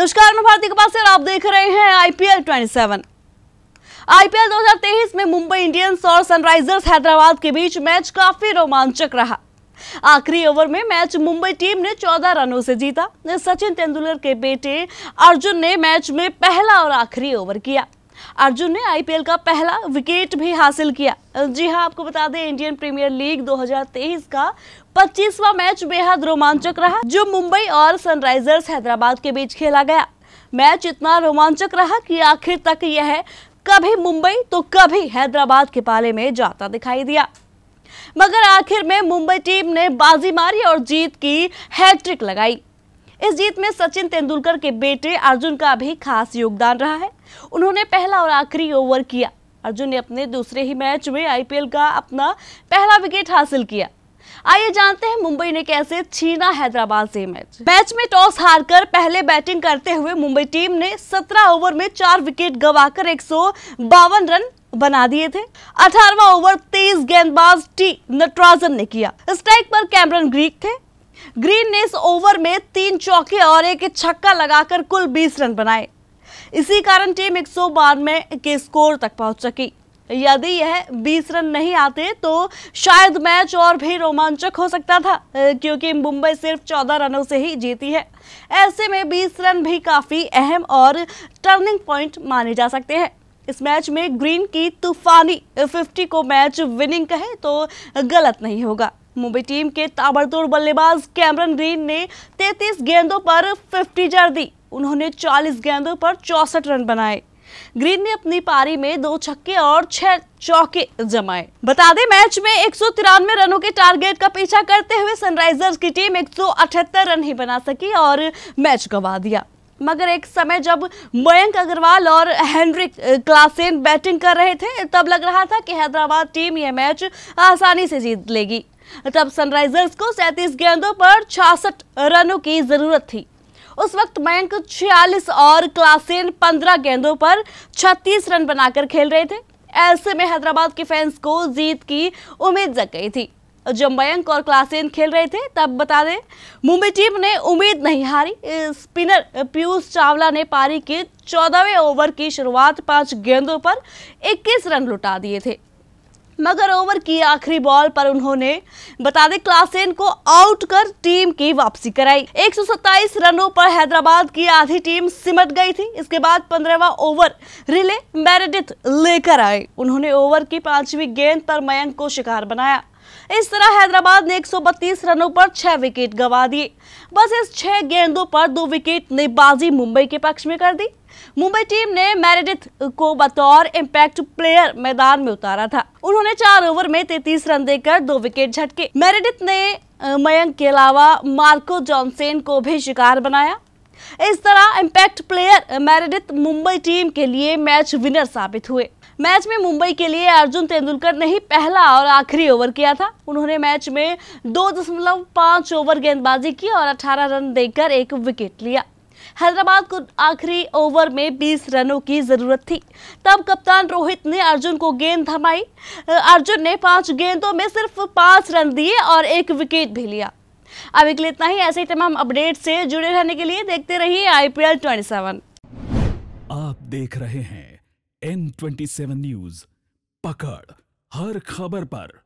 नमस्कार मैं भारती कपास और आप देख रहे हैं आईपीएल 27 आईपीएल 2023 में मुंबई इंडियंस और सनराइजर्स हैदराबाद के बीच मैच काफी रोमांचक रहा आखिरी ओवर में मैच मुंबई टीम ने 14 रनों से जीता सचिन तेंदुलकर के बेटे अर्जुन ने मैच में पहला और आखिरी ओवर किया अर्जुन ने आईपीएल का पहला विकेट भी हासिल किया जी हाँ आपको बता दें इंडियन प्रीमियर लीग 2023 का 25वां मैच बेहद रोमांचक रहा जो मुंबई और सनराइजर्स हैदराबाद के बीच खेला गया मैच इतना रोमांचक रहा कि आखिर तक यह कभी मुंबई तो कभी हैदराबाद के पाले में जाता दिखाई दिया मगर आखिर में मुंबई टीम ने बाजी मारी और जीत की हैट्रिक लगाई इस जीत में सचिन तेंदुलकर के बेटे अर्जुन का भी खास योगदान रहा है उन्होंने पहला और आखिरी ओवर किया अर्जुन ने अपने दूसरे ही मैच में आईपीएल का अपना पहला विकेट हासिल किया आइए जानते हैं मुंबई ने कैसे छीना हैदराबाद से मैच मैच में टॉस हारकर पहले बैटिंग करते हुए मुंबई टीम ने 17 ओवर में चार विकेट गवाकर एक रन बना दिए थे अठारवा ओवर तेज गेंदबाज टी नटराजन ने किया स्ट्राइक पर कैमरन ग्रीक थे ग्रीन ने इस ओवर में तीन चौके और एक छक्का लगाकर कुल 20 रन बनाए इसी कारण टीम एक सौ के स्कोर तक पहुंच सकी यदि यह 20 रन नहीं आते तो शायद मैच और भी रोमांचक हो सकता था क्योंकि मुंबई सिर्फ 14 रनों से ही जीती है ऐसे में 20 रन भी काफ़ी अहम और टर्निंग पॉइंट माने जा सकते हैं इस मैच में ग्रीन की तूफानी 50 को मैच विनिंग कहे तो गलत नहीं होगा मुंबई टीम के ताबड़तोड़ बल्लेबाज कैमरन ग्रीन ने 33 गेंदों पर 50 जड़ दी उन्होंने 40 गेंदों पर चौसठ रन बनाए ग्रीन ने अपनी पारी में दो छक्के और छह चौके जमाए बता दें मैच में एक सौ रनों के टारगेट का पीछा करते हुए सनराइजर्स की टीम एक रन ही बना सकी और मैच गंवा दिया मगर एक समय जब मयंक अग्रवाल और हेनरिक क्लासेन बैटिंग कर रहे थे तब लग रहा था कि हैदराबाद टीम यह मैच आसानी से जीत लेगी तब सनराइजर्स को सैंतीस गेंदों पर छियासठ रनों की जरूरत थी उस वक्त मयंक 46 और क्लासेन 15 गेंदों पर 36 रन बनाकर खेल रहे थे ऐसे में हैदराबाद के फैंस को जीत की उम्मीद जग गई थी जब मयंक और क्लासेन खेल रहे थे तब बता दें मुंबई टीम ने उम्मीद नहीं हारी स्पिनर पीयूष चावला ने पारी के चौदहवें ओवर की शुरुआत पांच गेंदों पर 21 रन लुटा दिए थे मगर ओवर की आखिरी बॉल पर उन्होंने बता दें क्लासेन को आउट कर टीम की वापसी कराई 127 रनों पर हैदराबाद की आधी टीम सिमट गई थी इसके बाद पंद्रहवा ओवर रिले मैरिडिथ लेकर आए उन्होंने ओवर की पांचवी गेंद पर मयंक को शिकार बनाया इस तरह हैदराबाद ने 132 रनों पर छह विकेट गवा दिए बस इस छह गेंदों पर दो विकेट बाजी मुंबई के पक्ष में कर दी मुंबई टीम ने मैरिडिथ को बतौर इम्पैक्ट प्लेयर मैदान में उतारा था उन्होंने चार ओवर में तैतीस रन देकर दो विकेट झटके मेरेडिथ ने मयंक के अलावा मार्को जॉनसेन को भी शिकार बनाया इस तरह impact player Meredith Mumbai team के लिए मैच विनर साबित हुए मैच में मुंबई के लिए अर्जुन तेंदुलकर ने ही पहला और आखिरी ओवर किया था उन्होंने मैच में दो दशमलव पांच ओवर गेंदबाजी की और 18 रन देकर एक विकेट लिया हैदराबाद को आखिरी ओवर में 20 रनों की जरूरत थी तब कप्तान रोहित ने अर्जुन को गेंद थमाई अर्जुन ने पांच गेंदों में सिर्फ पांच रन दिए और एक विकेट भी लिया अब एक इतना ही ऐसे ही तमाम अपडेट से जुड़े रहने के लिए देखते रहिए आईपीएल 27 आप देख रहे हैं एन ट्वेंटी सेवन न्यूज पकड़ हर खबर पर